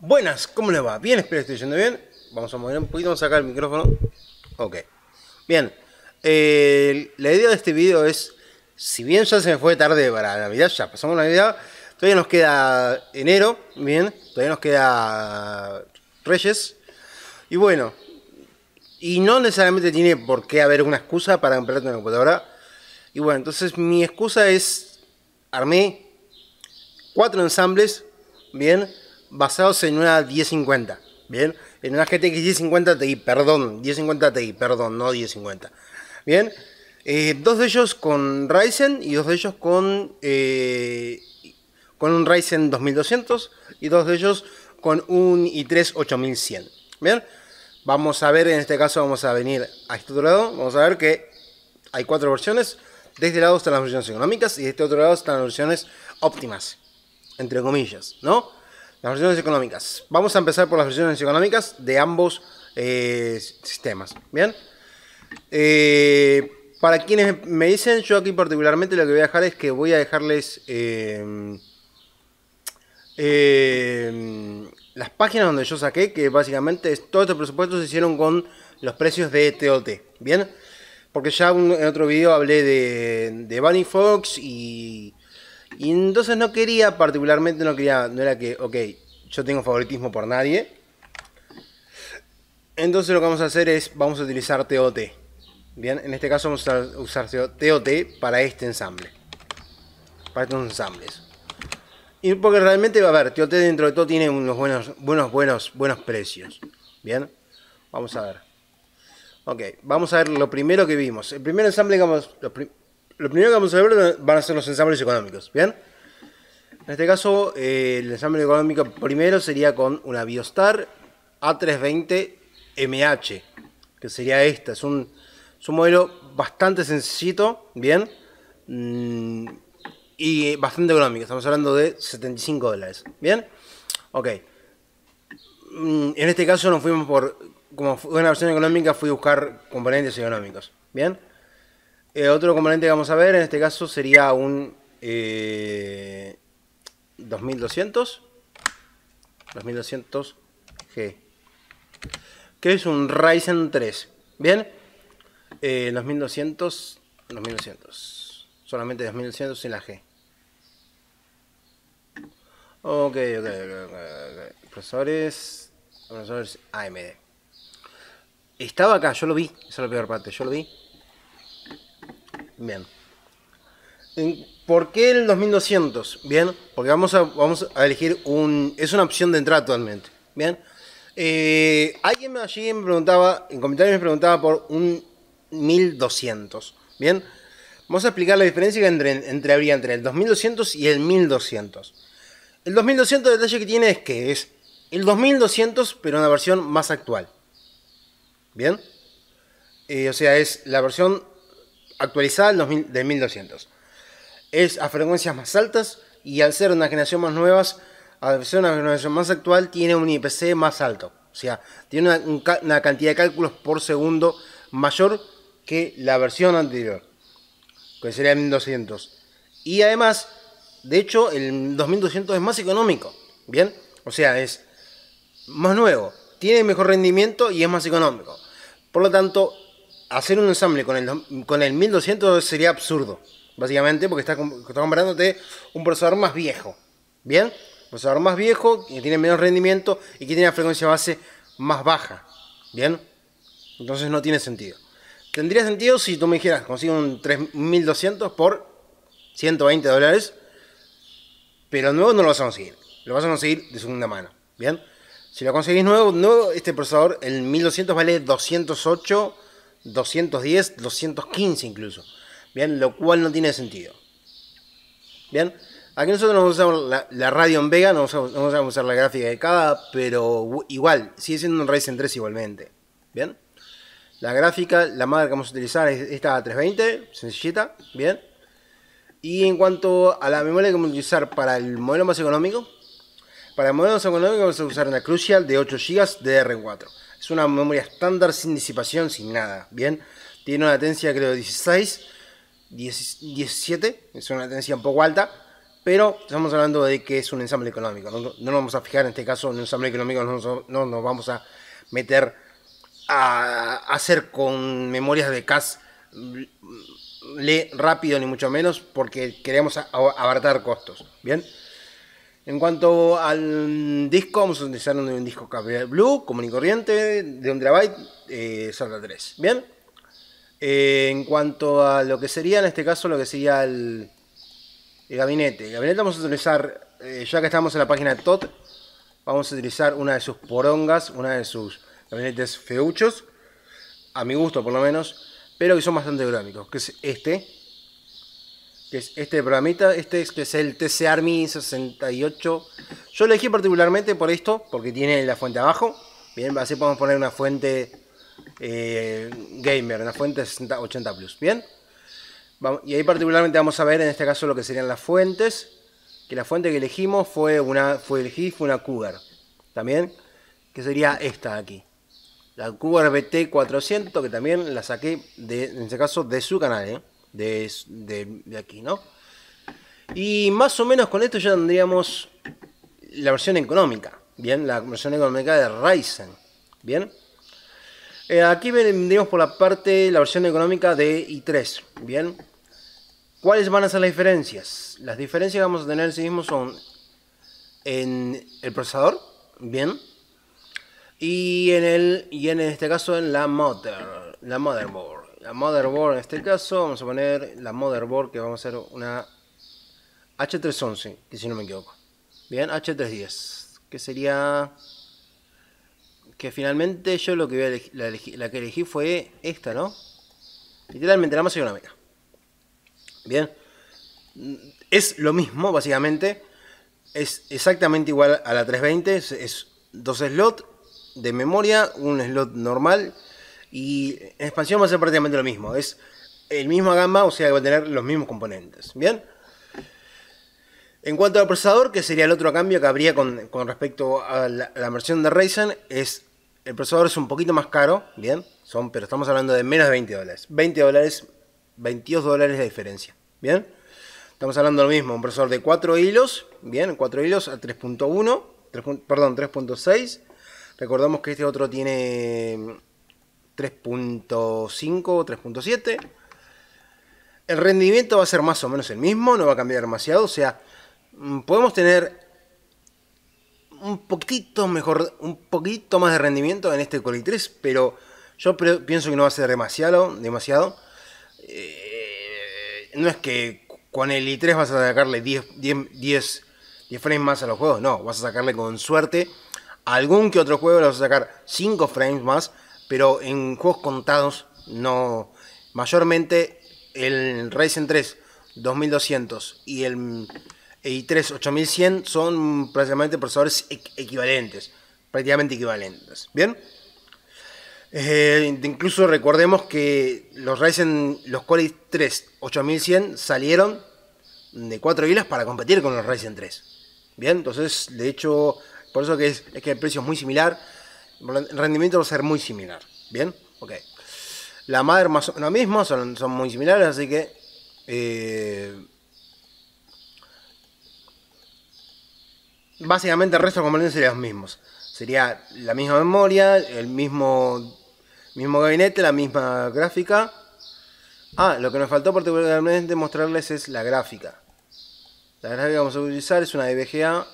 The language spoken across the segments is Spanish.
Buenas, ¿cómo les va? Bien, espero que esté yendo bien. Vamos a mover un poquito, vamos a sacar el micrófono. Ok. Bien. Eh, la idea de este video es, si bien ya se me fue tarde para Navidad, ya pasamos la Navidad, todavía nos queda enero, bien, todavía nos queda Reyes. Y bueno, y no necesariamente tiene por qué haber una excusa para emplear una computadora. Y bueno, entonces mi excusa es, armé cuatro ensambles, bien, basados en una 1050, ¿bien? En una GTX 1050 Ti, perdón, 1050 Ti, perdón, no 1050, ¿bien? Eh, dos de ellos con Ryzen y dos de ellos con, eh, con un Ryzen 2200 y dos de ellos con un i3 8100, ¿bien? Vamos a ver, en este caso vamos a venir a este otro lado, vamos a ver que hay cuatro versiones, de este lado están las versiones económicas y de este otro lado están las versiones óptimas, entre comillas, ¿no? Las versiones económicas. Vamos a empezar por las versiones económicas de ambos eh, sistemas. Bien. Eh, para quienes me dicen, yo aquí particularmente lo que voy a dejar es que voy a dejarles eh, las páginas donde yo saqué, que básicamente todos estos presupuestos se hicieron con los precios de TOT, ¿bien? Porque ya en otro video hablé de, de Bunny Fox y y entonces no quería, particularmente, no quería, no era que, ok, yo tengo favoritismo por nadie. Entonces lo que vamos a hacer es, vamos a utilizar TOT. Bien, en este caso vamos a usar TOT para este ensamble. Para estos ensambles. Y porque realmente, va a ver, TOT dentro de todo tiene unos buenos, buenos, buenos, buenos precios. Bien, vamos a ver. Ok, vamos a ver lo primero que vimos. El primer ensamble, vamos los, lo primero que vamos a ver van a ser los ensambles económicos, ¿bien? En este caso, eh, el ensamble económico primero sería con una Biostar A320MH, que sería esta. Es un, modelo bastante sencillo, ¿bien? Mm, y bastante económico, estamos hablando de 75 dólares, ¿bien? Ok. Mm, en este caso nos fuimos por, como fue una versión económica, fui a buscar componentes económicos, ¿bien? Eh, otro componente que vamos a ver en este caso sería un 2200. Eh, 2200G. Que es un Ryzen 3. Bien. 2200. Eh, 2200. Solamente 2200 sin la G. Ok, ok, ok. okay. Profesores. Profesores AMD. Estaba acá, yo lo vi. Esa es la peor parte, yo lo vi. Bien. ¿Por qué el 2200? Bien, porque vamos a, vamos a elegir un... Es una opción de entrada actualmente. Bien. Eh, alguien allí me preguntaba, en comentarios me preguntaba por un 1200. Bien. Vamos a explicar la diferencia entre, habría entre el 2200 y el 1200. El 2200 el detalle que tiene es que es el 2200 pero una versión más actual. Bien. Eh, o sea, es la versión actualizada del, 1200. Es a frecuencias más altas y al ser una generación más nueva, al ser una generación más actual, tiene un IPC más alto. O sea, tiene una, cantidad de cálculos por segundo mayor que la versión anterior, que sería el 1200. Y además, de hecho, el 2200 es más económico. ¿Bien? O sea, es más nuevo, tiene mejor rendimiento y es más económico. Por lo tanto, hacer un ensamble con el, 1200 sería absurdo, básicamente, porque está, un procesador más viejo. ¿Bien? Un procesador más viejo, que tiene menos rendimiento y que tiene la frecuencia base más baja. ¿Bien? Entonces no tiene sentido. Tendría sentido si tú me dijeras, consigo un 3200 por 120 dólares, pero nuevo no lo vas a conseguir. Lo vas a conseguir de segunda mano. ¿Bien? Si lo conseguís nuevo, nuevo este procesador, el 1200 vale 208 210, 215 incluso. Bien, lo cual no tiene sentido. Bien, aquí nosotros no usamos la, radio en Vega, no vamos, a, usar la gráfica de cada, pero igual, sigue siendo un Ryzen 3 igualmente. Bien, la gráfica, la madre que vamos a utilizar es esta 320, sencillita, bien. Y en cuanto a la memoria que vamos a utilizar para el modelo más económico, para el modelo más económico vamos a usar una Crucial de 8 GB r 4 es una memoria estándar sin disipación, sin nada. Bien, tiene una latencia creo de 16, 17, es una latencia un poco alta, pero estamos hablando de que es un ensamble económico. No, nos vamos a fijar en este caso un ensamble económico, no, no nos vamos a meter a hacer con memorias de CAS le rápido ni mucho menos porque queremos abaratar costos. Bien. En cuanto al disco, vamos a utilizar un, disco disco blue, común y corriente, de un terabyte, eh, 3. Bien. Eh, en cuanto a lo que sería, en este caso, lo que sería el, gabinete. El gabinete vamos a utilizar, eh, ya que estamos en la página de TOT, vamos a utilizar una de sus porongas, una de sus gabinetes feuchos, a mi gusto por lo menos, pero que son bastante económicos, que es este, que es este programita, este es el TC Army 68. Yo elegí particularmente por esto, porque tiene la fuente abajo. Bien, así podemos poner una fuente eh, gamer, una fuente 80 plus. Bien, vamos, y ahí particularmente vamos a ver en este caso lo que serían las fuentes. Que la fuente que elegimos fue una, fue elegí, fue una Cougar. También, que sería esta de aquí. La Cougar BT400, que también la saqué, de, en este caso, de su canal. ¿eh? de, aquí, ¿no? Y más o menos con esto ya tendríamos la versión económica, ¿bien? La versión económica de Ryzen, ¿bien? Eh, aquí vendríamos por la parte, la versión económica de i3, ¿bien? ¿Cuáles van a ser las diferencias? Las diferencias que vamos a tener en sí mismo son en el procesador, ¿bien? Y en, el, y en este caso en la mother, la motherboard la motherboard en este caso, vamos a poner la motherboard que vamos a hacer una H311, que si no me equivoco. Bien, H310, que sería... Que finalmente yo lo que la, que elegí fue esta, ¿no? Literalmente la más económica. Bien. Es lo mismo, básicamente. Es exactamente igual a la 320. Es, es dos slots de memoria, un slot normal y en expansión va a ser prácticamente lo mismo. Es el mismo gama, o sea que va a tener los mismos componentes. ¿Bien? En cuanto al procesador, que sería el otro cambio que habría con, respecto a la, versión de Ryzen, es el procesador es un poquito más caro, ¿bien? Son, pero estamos hablando de menos de 20 dólares. 20 dólares, 22 dólares de diferencia, ¿bien? Estamos hablando de lo mismo, un procesador de 4 hilos, ¿bien? 4 hilos a 3.1, perdón, 3.6. Recordamos que este otro tiene 3.5 o 3.7. El rendimiento va a ser más o menos el mismo, no va a cambiar demasiado. O sea, mm, podemos tener un poquito mejor, un poquito más de rendimiento en este i 3, pero yo pienso que no va a ser demasiado, demasiado. Eh, no es que con el i3 vas a sacarle 10, frames más a los juegos, no, vas a sacarle con suerte. algún que otro juego le vas a sacar 5 frames más pero en juegos contados no. Mayormente el Ryzen 3 2200 y el i3 8100 son prácticamente procesadores equivalentes, prácticamente equivalentes. Bien. Eh, incluso recordemos que los Ryzen, los Core i3 8100 salieron de 4 hilas para competir con los Ryzen 3. Bien, entonces, de hecho, por eso que es que el precio es muy similar el rendimiento va a ser muy similar. ¿Bien? Ok. La madre más o lo mismo, son, son muy similares, así que... Eh, básicamente el resto de componentes serían los mismos. Sería la misma memoria, el mismo, mismo gabinete, la misma gráfica. Ah, lo que nos faltó particularmente mostrarles es la gráfica. La gráfica que vamos a utilizar es una de VGA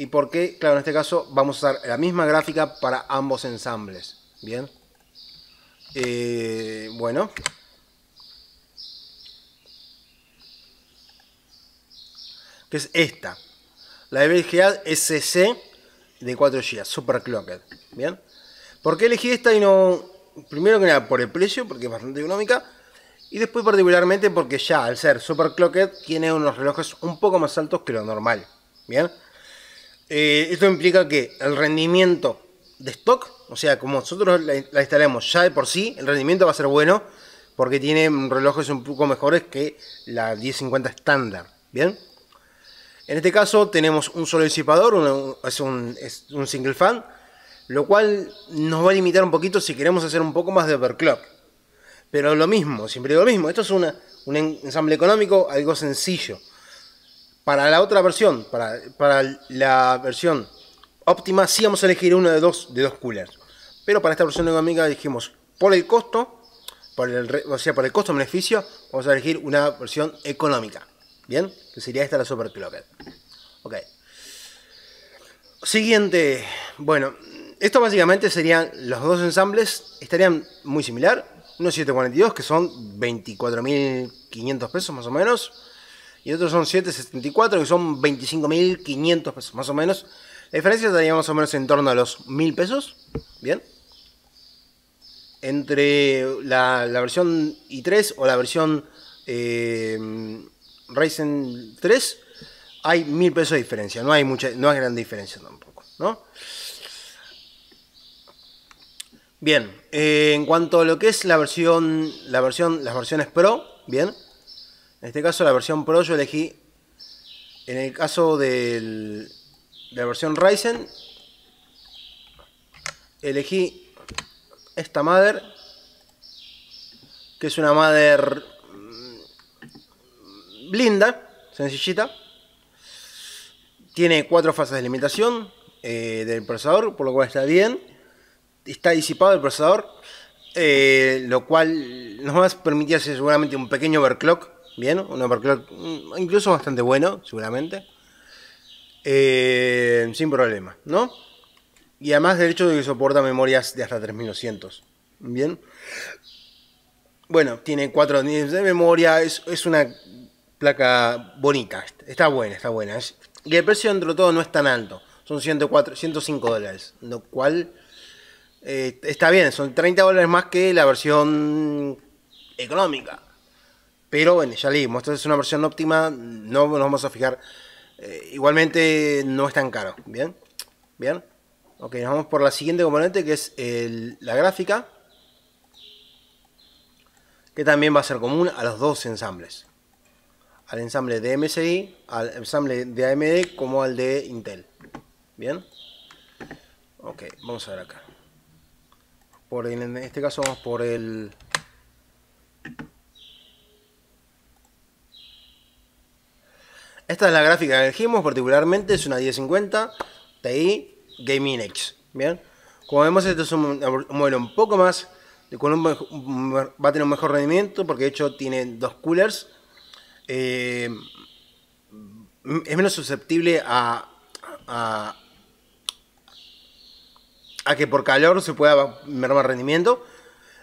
y por qué, claro, en este caso vamos a usar la misma gráfica para ambos ensambles. Bien. Eh, bueno. Que es esta. La de VGA SC de 4 GB, Superclocked. Bien. ¿Por qué elegí esta y no... Primero que nada por el precio, porque es bastante económica. Y después particularmente porque ya, al ser Superclocked, tiene unos relojes un poco más altos que lo normal. Bien. Eh, esto implica que el rendimiento de stock, o sea, como nosotros la, instalamos ya de por sí, el rendimiento va a ser bueno porque tiene relojes un poco mejores que la 1050 estándar. Bien. En este caso tenemos un solo disipador, es, un, single fan, lo cual nos va a limitar un poquito si queremos hacer un poco más de overclock. Pero lo mismo, siempre lo mismo. Esto es un ensamble económico, algo sencillo. Para la otra versión, para, para la versión óptima, sí vamos a elegir uno de dos, de dos coolers. Pero para esta versión económica dijimos, por el costo, por el, o sea, por el costo-beneficio, vamos a elegir una versión económica. ¿Bien? Que sería esta la Superclocker. Ok. Siguiente. Bueno, esto básicamente serían los dos ensambles, estarían muy similar. Uno 742, que son 24.500 pesos más o menos y otros son 774, que son 25.500 pesos, más o menos. La diferencia estaría más o menos en torno a los 1.000 pesos, ¿bien? Entre la, versión i3 o la versión eh, Ryzen 3, hay 1.000 pesos de diferencia, no hay mucha, no hay gran diferencia tampoco, ¿no? Bien, eh, en cuanto a lo que es la versión, la versión, las versiones Pro, bien, en este caso la versión Pro yo elegí, en el caso de la versión Ryzen, elegí esta madre, que es una madre Blinda, mm, sencillita. Tiene cuatro fases de limitación eh, del procesador, por lo cual está bien. Está disipado el procesador, eh, lo cual nos va a permitir hacer seguramente un pequeño overclock bien, un mm, incluso bastante bueno, seguramente. Eh, sin problema, ¿no? Y además del hecho de que soporta memorias de hasta 3200. Bien. Bueno, tiene 4 niveles de memoria, es, una placa bonita, este, está buena, está buena. Y el precio de todo no es tan alto, son 104, 105 dólares, lo cual eh, está bien, son 30 dólares más que la versión económica. Pero bueno, ya leímos, es una versión óptima, no nos vamos a fijar. Eh, igualmente no es tan caro, ¿bien? ¿Bien? Ok, vamos por la siguiente componente que es la gráfica. Que también va a ser común a los dos ensambles. Al ensamble de MSI, al ensamble de AMD como al de Intel. ¿Bien? Ok, vamos a ver acá. Por en este caso vamos por el Esta es la gráfica que elegimos particularmente, es una 1050 TI Gaming X. Bien, como vemos, este es un, modelo un poco más, va a tener un mejor rendimiento porque de hecho tiene dos coolers. Eh, es menos susceptible a, a, que por calor se pueda más rendimiento.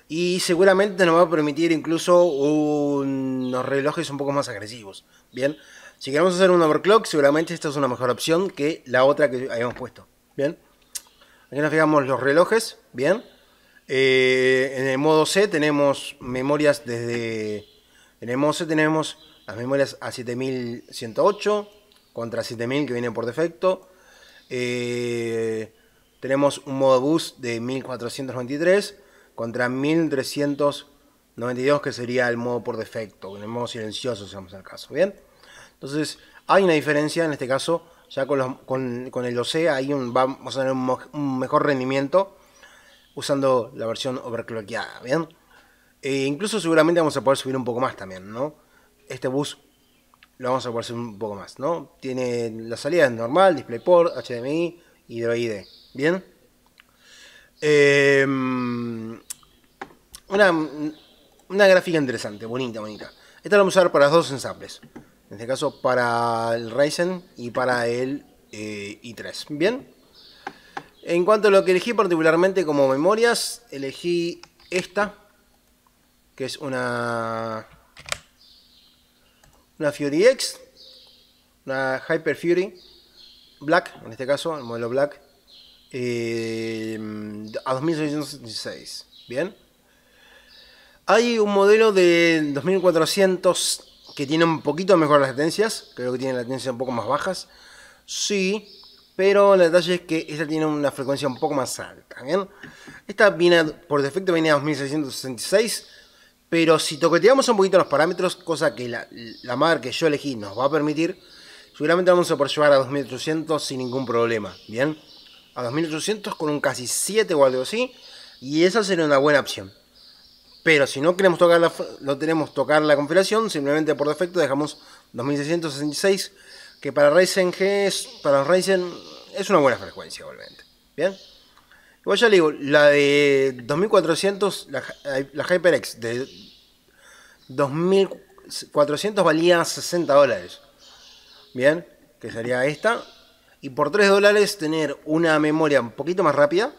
Y seguramente nos va a permitir incluso unos relojes un poco más agresivos. Bien, si queremos hacer un overclock, seguramente esta es una mejor opción que la otra que habíamos puesto. Bien. Aquí nos fijamos los relojes. Bien. Eh, en el modo C tenemos memorias desde... En el modo C tenemos las memorias a 7108 contra 7000 que viene por defecto. Eh, tenemos un modo bus de 1493 contra 1392 que sería el modo por defecto, en el modo silencioso, si vamos al caso. Bien. Entonces, hay una diferencia en este caso, ya con, los, con, el OC, hay un, vamos a tener un, mejor rendimiento usando la versión overclockeada, ¿bien? Eh, incluso seguramente vamos a poder subir un poco más también, ¿no? Este bus lo vamos a poder subir un poco más, ¿no? Tiene la salida normal, DisplayPort, HDMI y dvi ¿bien? Em, una, una gráfica interesante, bonita, bonita. Esta la vamos a usar para las dos ensambles. En este caso para el Ryzen y para el eh, i3. Bien. En cuanto a lo que elegí particularmente como memorias, elegí esta, que es una, una Fury X, una Hyper Fury Black, en este caso, el modelo Black, eh, a 2616. Bien. Hay un modelo de 2400 que tiene un poquito mejor las latencias, creo que tiene latencias un poco más bajas, sí, pero el detalle es que esta tiene una frecuencia un poco más alta, ¿bien? Esta viene, por defecto viene a 2666, pero si toqueteamos un poquito los parámetros, cosa que la, la madre que yo elegí nos va a permitir, seguramente vamos a poder llevar a 2800 sin ningún problema, ¿bien? A 2800 con un casi 7 o algo así, y esa sería una buena opción. Pero si no queremos tocar la, tenemos tocar la configuración, simplemente por defecto dejamos 2666, que para Ryzen G es, para Ryzen es una buena frecuencia igualmente. Bien. Igual ya le digo, la de 2400, la, HyperX de 2400 valía 60 dólares. Bien, que sería esta. Y por 3 dólares tener una memoria un poquito más rápida,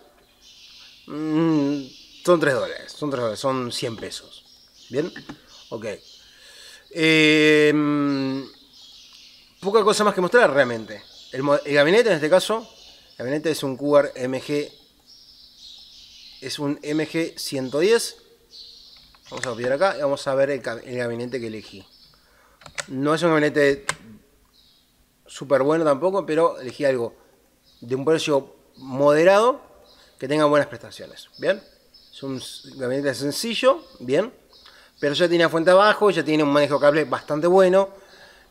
son 3 dólares, son 3 dólares, son 100 pesos. ¿Bien? Ok. Eh, poca cosa más que mostrar realmente. El, gabinete en este caso, el gabinete es un QR MG, es un MG 110. Vamos a copiar acá y vamos a ver el, el gabinete que elegí. No es un gabinete súper bueno tampoco, pero elegí algo de un precio moderado que tenga buenas prestaciones. ¿Bien? Es un gabinete sencillo, bien, pero ya tiene fuente abajo, ya tiene un manejo cable bastante bueno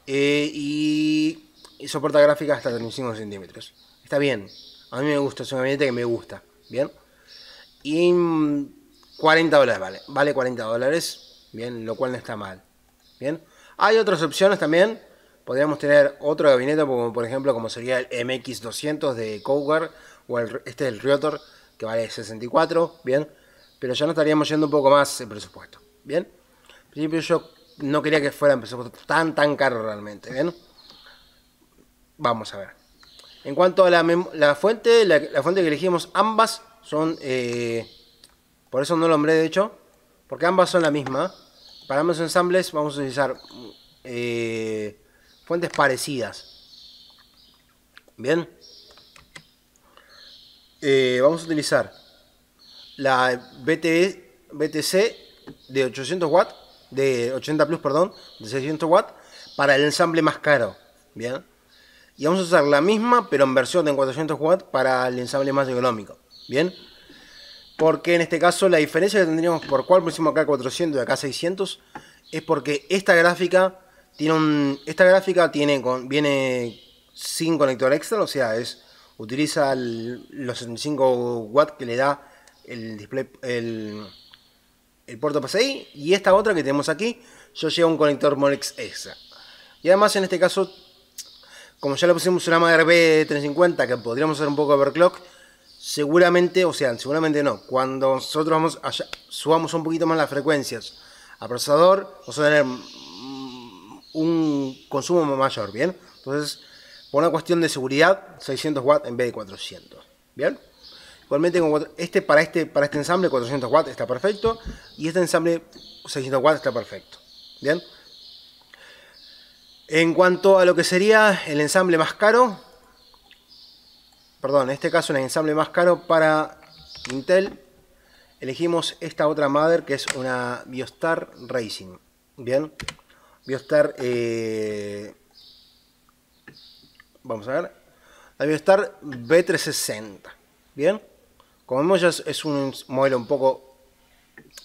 eh, y, soporta gráfica hasta 35 centímetros. Está bien, a mí me gusta, es un gabinete que me gusta, bien. Y 40 mm, dólares vale, vale 40 dólares, bien, lo cual no está mal, bien. Hay otras opciones también, podríamos tener otro gabinete, como por ejemplo como sería el MX200 de Cougar o este este el Riotor que vale 64, bien pero ya no estaríamos yendo un poco más el presupuesto. ¿Bien? Al principio yo no quería que fuera presupuesto tan, tan caro realmente. ¿Bien? Vamos a ver. En cuanto a la, fuente, la, fuente que elegimos, ambas son. Eh, por eso no lo nombré, de hecho, porque ambas son la misma. Para ambos ensambles vamos a utilizar eh, fuentes parecidas. Bien. Eh, vamos a utilizar la BT, e, BTC de 800 watts, de 80 plus, perdón, de 600 watts, para el ensamble más caro, ¿bien? Y vamos a usar la misma, pero en versión de 400 watts para el ensamble más económico, ¿bien? Porque en este caso la diferencia que tendríamos por cuál pusimos acá 400 y acá 600 es porque esta gráfica tiene un, esta gráfica tiene con, viene sin conector extra, o sea, es utiliza los 75 watts que le da el display, el, el puerto PCI y esta otra que tenemos aquí, yo llevo un conector Molex Extra. Y además en este caso, como ya le pusimos una madre B350 que podríamos hacer un poco overclock, seguramente, o sea, seguramente no, cuando nosotros vamos allá, subamos un poquito más las frecuencias al procesador, vamos a tener un consumo mayor, ¿bien? Entonces, por una cuestión de seguridad, 600 watts en vez de 400, ¿bien? Igualmente, este, para, este, para este ensamble 400 w está perfecto y este ensamble 600 w está perfecto. Bien. En cuanto a lo que sería el ensamble más caro, perdón, en este caso el ensamble más caro para Intel, elegimos esta otra madre que es una Biostar Racing. Bien, Biostar, eh, vamos a ver, la Biostar B360. Bien. Como vemos ya es, un modelo un poco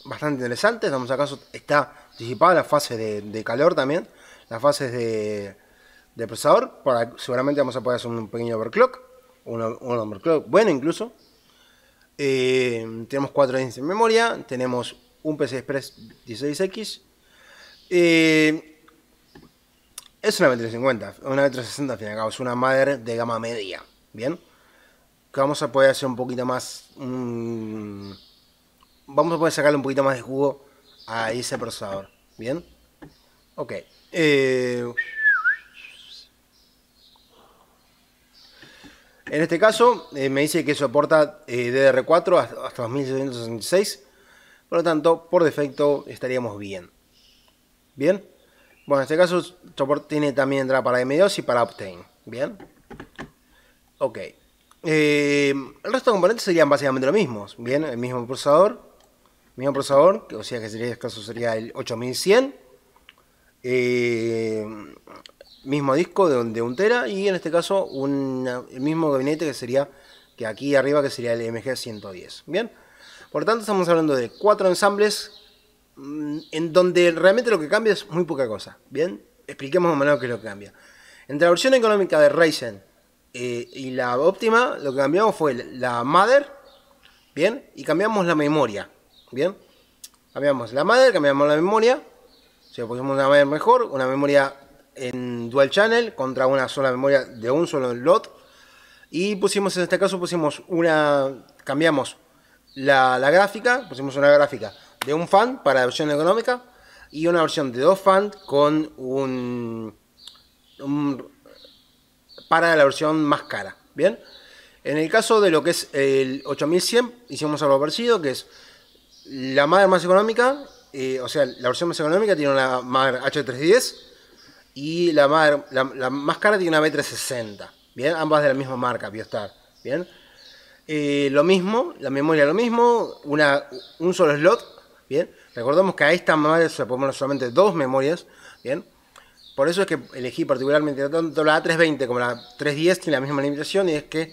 bastante interesante. Estamos acaso está anticipada la fase de, calor también. Las fases de, procesador. Para, seguramente vamos a poder hacer un pequeño overclock. Un, overclock bueno incluso. Eh, tenemos 4 índices de memoria. Tenemos un PC Express 16X. Eh, es una B350, una B360 al fin y al cabo, es una madre de gama media. Bien vamos a poder hacer un poquito más. vamos a poder sacarle un poquito más de jugo a ese procesador. ¿Bien? Ok. Eh, en este caso, eh, me dice que soporta eh, DDR4 hasta, 2666. Por lo tanto, por defecto estaríamos bien. ¿Bien? Bueno, en este caso, soporta tiene también entrada para M2 y para Optane. ¿Bien? Ok. Eh, el resto de componentes serían básicamente los mismos, ¿bien? El mismo procesador, mismo procesador, o sea que sería este caso sería el 8100, eh, mismo disco de, donde 1 tera y en este caso el mismo gabinete que sería que aquí arriba que sería el MG 110, ¿bien? Por tanto estamos hablando de cuatro ensambles mm, en donde realmente lo que cambia es muy poca cosa, ¿bien? Expliquemos de manera que es lo que cambia. Entre la versión económica de Ryzen eh, y la óptima, lo que cambiamos fue la mother, ¿bien? Y cambiamos la memoria, ¿bien? Cambiamos la madre cambiamos la memoria, o sea, pusimos una madre mejor, una memoria en dual channel contra una sola memoria de un solo lot. Y pusimos, en este caso, pusimos una, cambiamos la, la gráfica, pusimos una gráfica de un fan para la versión económica y una versión de dos fans con un para la versión más cara. Bien, en el caso de lo que es el 8100, hicimos algo parecido, que es la madre más económica, eh, o sea, la versión más económica tiene una madre H310 y la, madre, la, más cara tiene una B360. Bien, ambas de la misma marca, Biostar. Bien, eh, lo mismo, la memoria lo mismo, una, un solo slot. Bien, recordamos que a esta madre se le solamente dos memorias. Bien, por eso es que elegí particularmente tanto la A320 como la 310 tiene la misma limitación y es que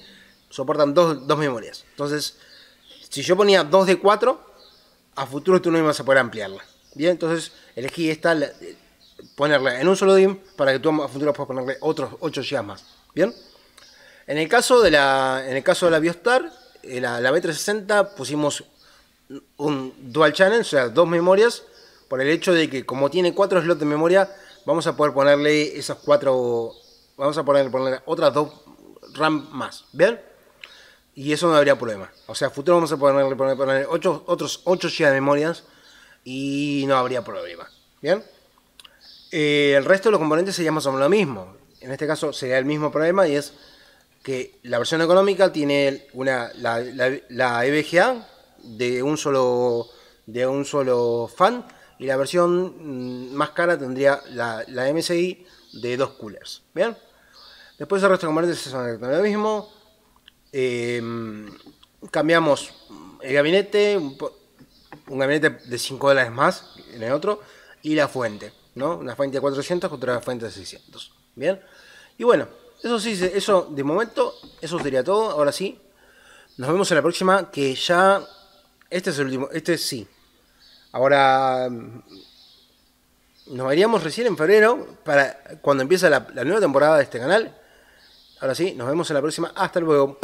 soportan dos, dos memorias. Entonces, si yo ponía dos de cuatro, a futuro tú no ibas a poder ampliarla. Bien, entonces elegí esta, ponerla en un solo DIM para que tú a futuro puedas ponerle otros ocho GB más. Bien, en el caso de la, en el caso de la Biostar, eh, la, la B360 pusimos un dual channel, o sea, dos memorias, por el hecho de que como tiene cuatro slots de memoria, vamos a poder ponerle esas cuatro, vamos a poner, ponerle otras dos RAM más, ¿bien? Y eso no habría problema. O sea, futuro vamos a ponerle, ponerle, ocho, otros 8 GB de memorias y no habría problema, ¿bien? Eh, el resto de los componentes se más o lo mismo. En este caso sería el mismo problema y es que la versión económica tiene una, la, la, la EVGA de un solo de un solo fan y la versión mm, más cara tendría la, la MSI de dos coolers. ¿Bien? Después el resto de componentes son lo mismo. Em, cambiamos el gabinete, un, gabinete de 5 dólares más en el otro, y la fuente, ¿no? Una fuente de 400 contra una fuente de 600. ¿Bien? Y bueno, eso sí, eso de momento, eso sería todo. Ahora sí, nos vemos en la próxima, que ya... Este es el último, este sí, Ahora, nos veríamos recién en febrero para cuando empieza la nueva temporada de este canal. Ahora sí, nos vemos en la próxima. Hasta luego.